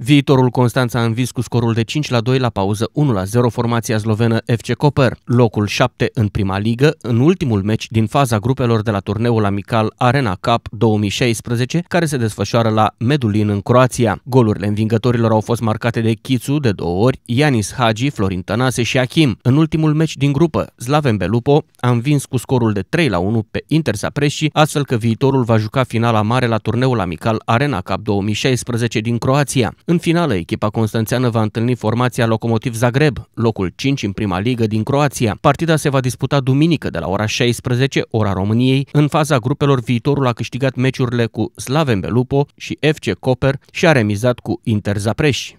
Viitorul Constanța a învins cu scorul de 5 la 2 la pauză 1 la 0 formația slovenă FC Koper, locul 7 în prima ligă, în ultimul meci din faza grupelor de la turneul amical Arena Cup 2016, care se desfășoară la Medulin în Croația. Golurile învingătorilor au fost marcate de Chițu de două ori, Ianis Hagi, Florin Tănase și Achim. În ultimul meci din grupă, Slaven Belupo a învins cu scorul de 3 la 1 pe Inter Saprești, astfel că viitorul va juca finala mare la turneul amical Arena Cup 2016 din Croația. În finală, echipa constanțeană va întâlni formația Locomotiv Zagreb, locul 5 în prima ligă din Croația. Partida se va disputa duminică de la ora 16, ora României. În faza grupelor, viitorul a câștigat meciurile cu Slaven Belupo și FC Koper și a remizat cu Inter Zapreș.